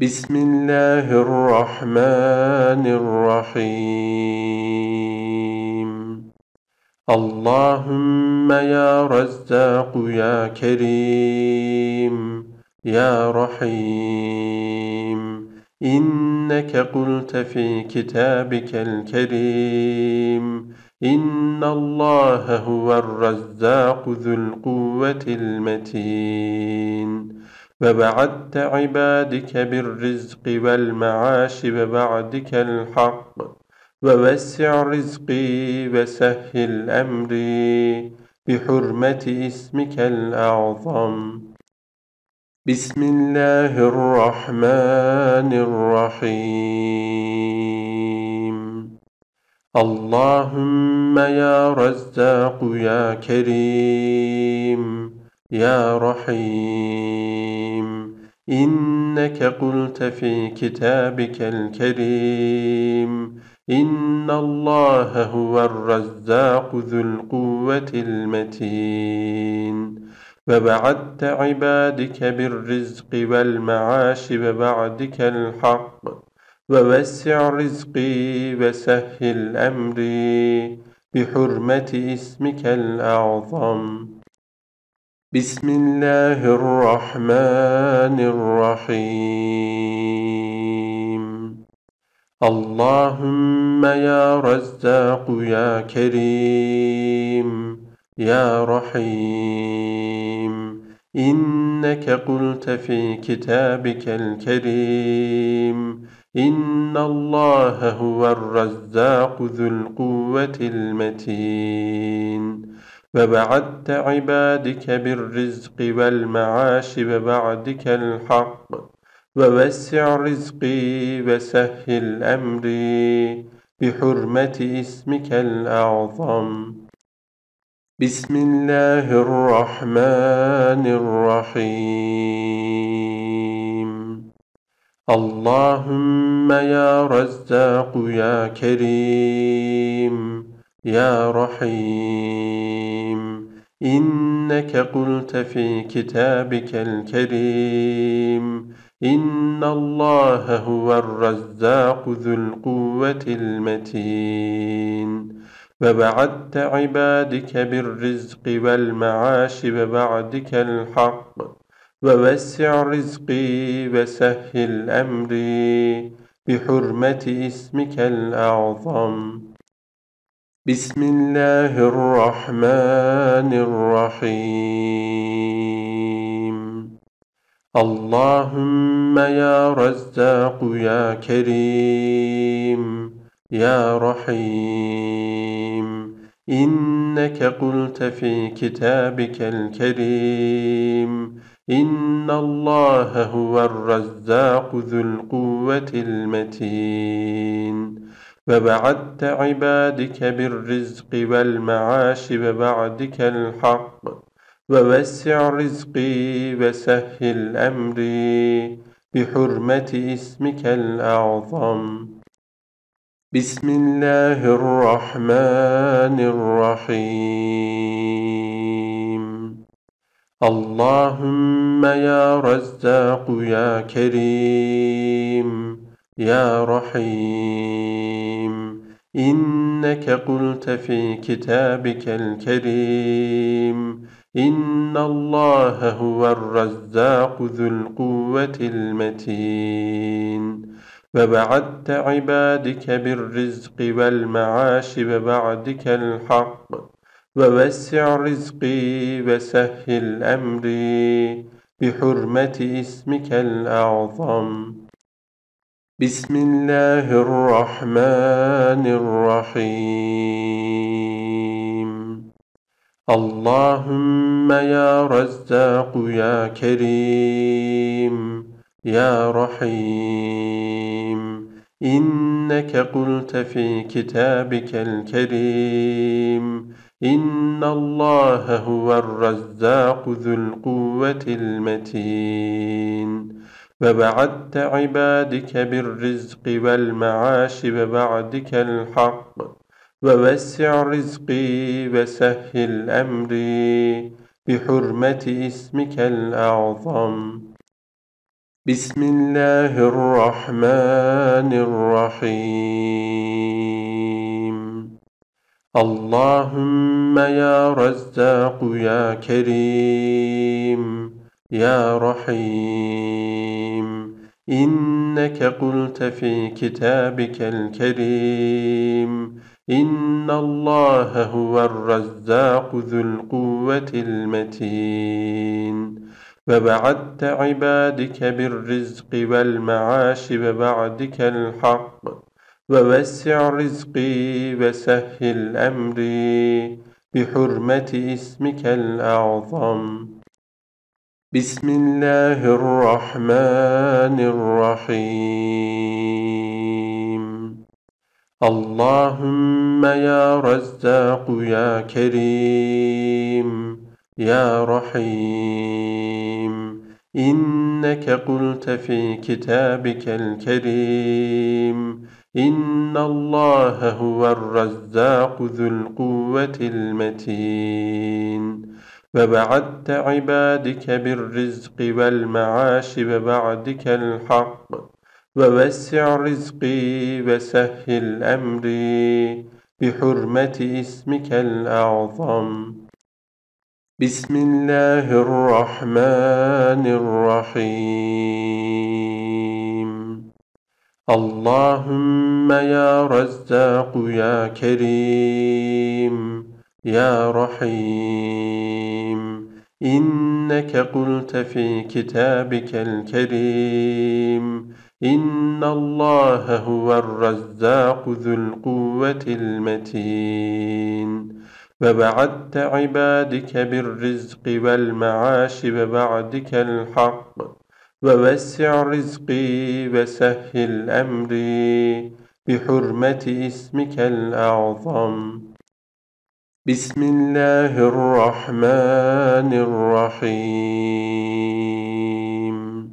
بسم الله الرحمن الرحيم اللهم يا رزاق يا كريم يا رحيم إنك قلت في كتابك الكريم إن الله هو الرزاق ذو القوة المتين وبعدت عبادك بالرزق والمعاش وبعدك الحق ووسع رزقي وسهل أمري بحرمة اسمك الأعظم بسم الله الرحمن الرحيم اللهم يا رزاق يا كريم يا رحيم إنك قلت في كتابك الكريم إن الله هو الرزاق ذو القوة المتين وبعدت عبادك بالرزق والمعاش وبعدك الحق ووسع رزقي وسهل أمري بحرمة اسمك الأعظم بسم الله الرحمن الرحيم اللهم يا رزاق يا كريم يا رحيم إنك قلت في كتابك الكريم إن الله هو الرزاق ذو القوة المتين وبعدت عبادك بالرزق والمعاش وبعدك الحق ووسع رزقي وسهل أمري بحرمة اسمك الأعظم بسم الله الرحمن الرحيم اللهم يا رزاق يا كريم يا رحيم إنك قلت في كتابك الكريم إن الله هو الرزاق ذو القوة المتين وبعدت عبادك بالرزق والمعاش وبعدك الحق ووسع رزقي وسهل أمري بحرمة اسمك الأعظم بسم الله الرحمن الرحيم اللهم يا رزاق يا كريم يا رحيم إنك قلت في كتابك الكريم إن الله هو الرزاق ذو القوة المتين وبعدت عبادك بالرزق والمعاش وبعدك الحق ووسع رزقي وسهل أمري بحرمة اسمك الأعظم بسم الله الرحمن الرحيم اللهم يا رزاق يا كريم يا رحيم إنك قلت في كتابك الكريم إن الله هو الرزاق ذو القوة المتين وبعدت عبادك بالرزق والمعاش وبعدك الحق ووسع رزقي وسهل أمري بحرمة اسمك الأعظم بسم الله الرحمن الرحيم اللهم يا رزاق يا كريم يا رحيم إنك قلت في كتابك الكريم إن الله هو الرزاق ذو القوة المتين وبعدت عبادك بالرزق والمعاش وبعدك الحق ووسع رزقي وسهل أمري بحرمة اسمك الأعظم بسم الله الرحمن الرحيم اللهم يا رزاق يا كريم يا رحيم إنك قلت في كتابك الكريم إن الله هو الرزاق ذو القوة المتين وبعدت عبادك بالرزق والمعاش وبعدك الحق ووسع رزقي وسهل أمري بحرمة اسمك الأعظم بسم الله الرحمن الرحيم اللهم يا رزاق يا كريم يا رحيم إنك قلت في كتابك الكريم إن الله هو الرزاق ذو القوة المتين وبعدت عبادك بالرزق والمعاش وبعدك الحق ووسع رزقي وسهل أمري بحرمة اسمك الأعظم بسم الله الرحمن الرحيم اللهم يا رزاق يا كريم يا رحيم إنك قلت في كتابك الكريم إن الله هو الرزاق ذو القوة المتين وبعدت عبادك بالرزق والمعاش وبعدك الحق ووسع رزقي وسهل أمري بحرمة اسمك الأعظم بسم الله الرحمن الرحيم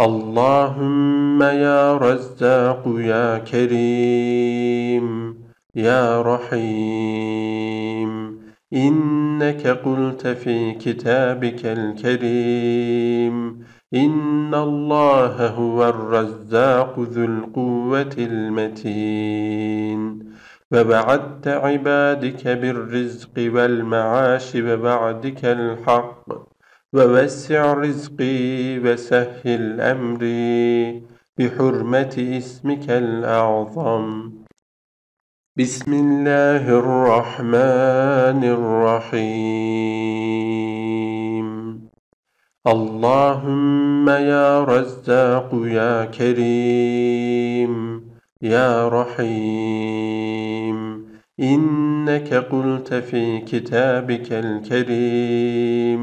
اللهم يا رزاق يا كريم يا رحيم إنك قلت في كتابك الكريم إن الله هو الرزاق ذو القوة المتين وبعدت عبادك بالرزق والمعاش وبعدك الحق ووسع رزقي وسهل أمري بحرمة اسمك الأعظم بسم الله الرحمن الرحيم اللهم يا رزاق يا كريم يا رحيم إنك قلت في كتابك الكريم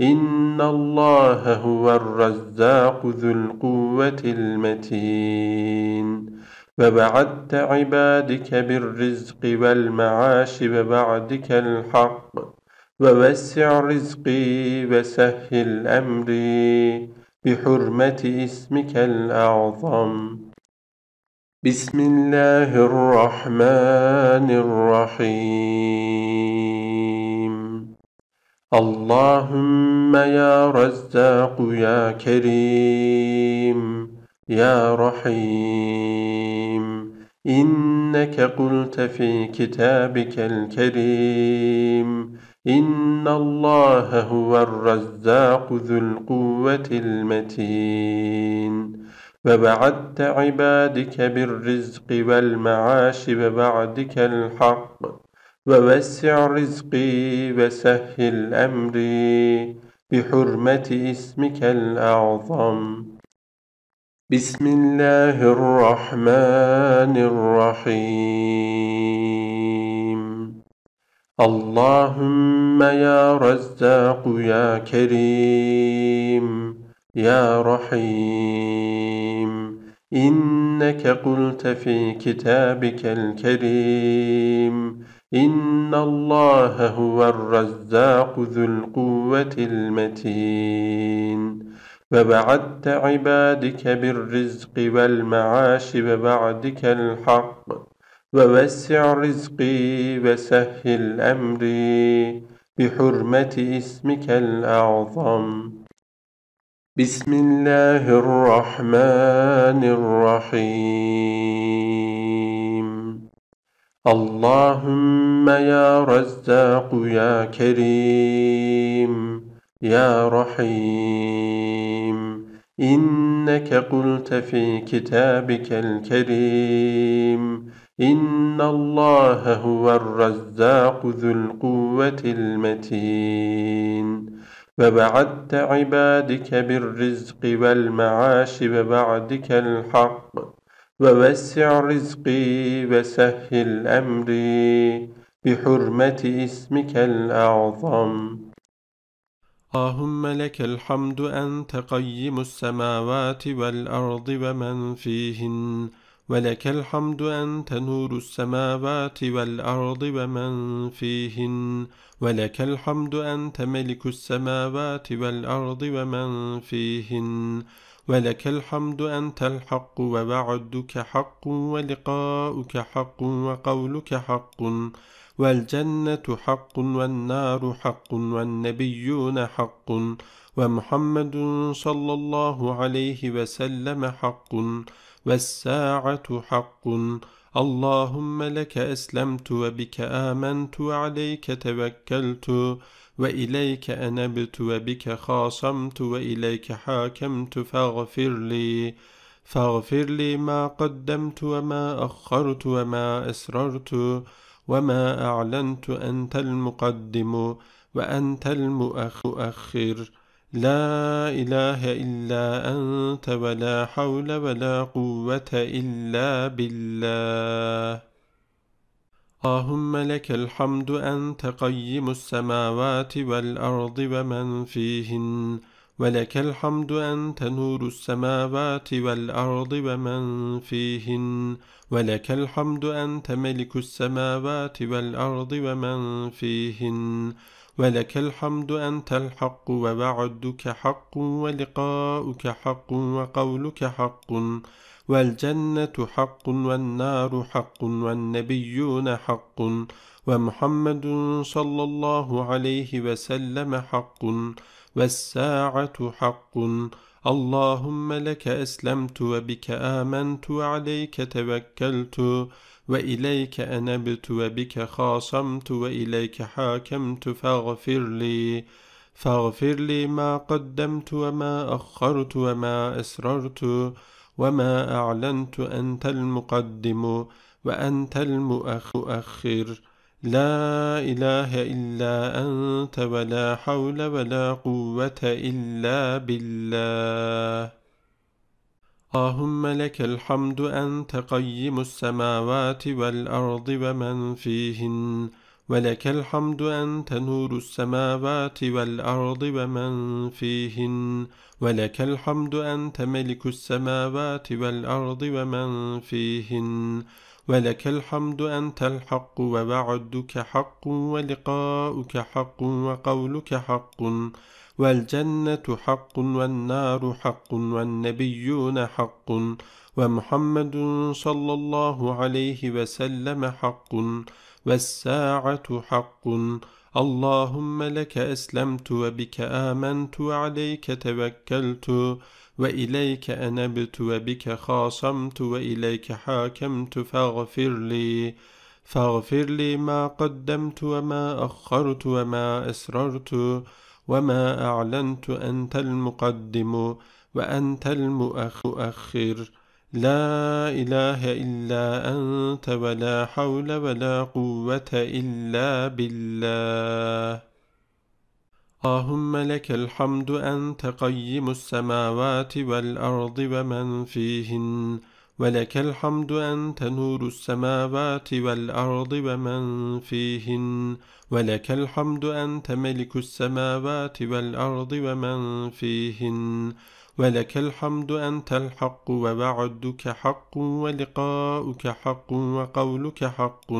إن الله هو الرزاق ذو القوة المتين وبعدت عبادك بالرزق والمعاش وبعدك الحق ووسع رزقي وسهل أمري بحرمة اسمك الأعظم بسم الله الرحمن الرحيم اللهم يا رزاق يا كريم يا رحيم إنك قلت في كتابك الكريم إن الله هو الرزاق ذو القوة المتين وبعدت عبادك بالرزق والمعاش وبعدك الحق ووسع رزقي وسهل أمري بحرمة اسمك الأعظم بسم الله الرحمن الرحيم اللهم يا رزاق يا كريم يا رحيم إنك قلت في كتابك الكريم إن الله هو الرزاق ذو القوة المتين وبعدت عبادك بالرزق والمعاش وبعدك الحق ووسع رزقي وسهل أمري بحرمة اسمك الأعظم بسم الله الرحمن الرحيم اللهم يا رزاق يا كريم يا رحيم إنك قلت في كتابك الكريم إن الله هو الرزاق ذو القوة المتين وبعدت عبادك بالرزق والمعاش وبعدك الحق ووسع رزقي وسهل أمري بحرمة اسمك الأعظم اللهم لك الحمد أنت قيم السماوات والأرض ومن فيهن ولك الحمد أنت نور السماوات والأرض ومن فيهن ولك الحمد أنت ملك السماوات والأرض ومن فيهن ولك الحمد أنت الحق ووعدك حق ولقاؤك حق وقولك حق والجنة حق والنار حق والنبيون حق ومحمد صلى الله عليه وسلم حق والساعة حق اللهم لك أسلمت وبك آمنت وعليك توكلت وإليك أنبت وبك خاصمت وإليك حاكمت فاغفر لي فاغفر لي ما قدمت وما أخرت وما أسررت وما أعلنت أنت المقدم وأنت المؤخر لا إله إلا أنت ولا حول ولا قوة إلا بالله اللهم لك الحمد أنت قيم السماوات والأرض ومن فيهن ولك الحمد أنت نور السماوات والأرض ومن فيهن ولك الحمد أنت ملك السماوات والأرض ومن فيهن ولك الحمد أنت الحق ووعدك حق ولقاؤك حق وقولك حق والجنة حق والنار حق والنبيون حق ومحمد صلى الله عليه وسلم حق والساعة حق اللهم لك أسلمت وبك آمنت وعليك توكلت وإليك أنبت وبك خاصمت وإليك حاكمت فاغفر لي فاغفر لي ما قدمت وما أخرت وما أسررت وما أعلنت أنت المقدم وأنت المؤخر لا إله إلا أنت ولا حول ولا قوة إلا بالله اللهم لك الحمد أنت قيم السماوات والأرض ومن فيهن ولك الحمد أنت نور السماوات والأرض ومن فيهن ولك الحمد أنت ملك السماوات والأرض ومن فيهن ولك الحمد أنت الحق ووعدك حق ولقاؤك حق وقولك حق والجنة حق والنار حق والنبيون حق ومحمد صلى الله عليه وسلم حق والساعة حق اللهم لك أسلمت وبك آمنت وعليك توكلت وإليك أنبت وبك خاصمت وإليك حاكمت فاغفر لي فاغفر لي ما قدمت وما أخرت وما أسررت وما أعلنت أنت المقدم وأنت المؤخر لا إله إلا أنت ولا حول ولا قوة إلا بالله اللهم لك الحمد أنت قيم السماوات والأرض ومن فيهن ولك الحمد أنت نور السماوات والأرض ومن فيهن ولك الحمد أنت ملك السماوات والأرض ومن فيهن ولك الحمد أنت الحق ووعدك حق ولقاؤك حق وقولك حق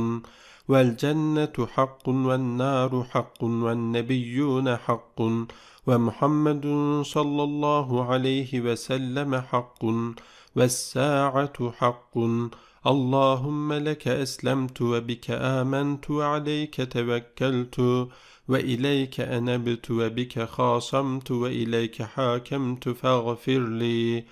والجنة حق والنار حق والنبيون حق ومحمد صلى الله عليه وسلم حق والساعة حق اللهم لك أسلمت وبك آمنت وعليك توكلت وإليك أنبت وبك خاصمت وإليك حاكمت فاغفر لي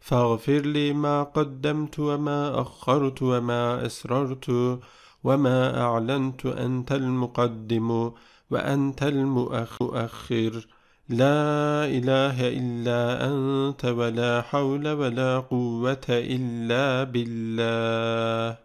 فاغفر لي ما قدمت وما أخرت وما أسررت وما أعلنت أنت المقدم وأنت المؤخر لا إله إلا أنت ولا حول ولا قوة إلا بالله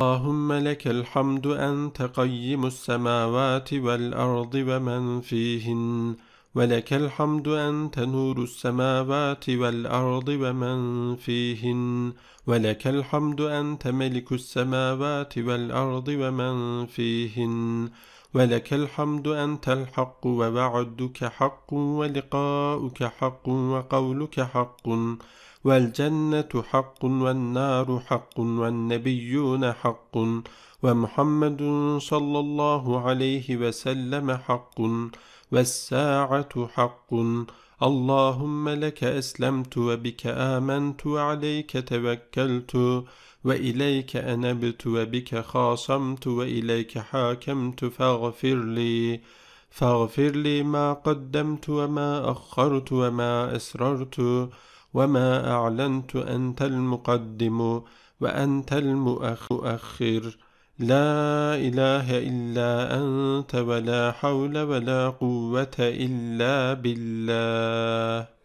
اللهم لك الحمد أنت قيم السماوات والأرض ومن فيهن ولك الحمد أنت نور السماوات والأرض ومن فيهن ولك الحمد أنت ملك السماوات والأرض ومن فيهن ولك الحمد أنت الحق ووعدك حق ولقاؤك حق وقولك حق والجنة حق والنار حق والنبيون حق ومحمد صلى الله عليه وسلم حق والساعة حق اللهم لك أسلمت وبك آمنت وعليك توكلت وإليك أنبت وبك خاصمت وإليك حاكمت فاغفر لي فاغفر لي ما قدمت وما أخرت وما أسررت وما أعلنت أنت المقدم وأنت المؤخر لا إله إلا أنت ولا حول ولا قوة إلا بالله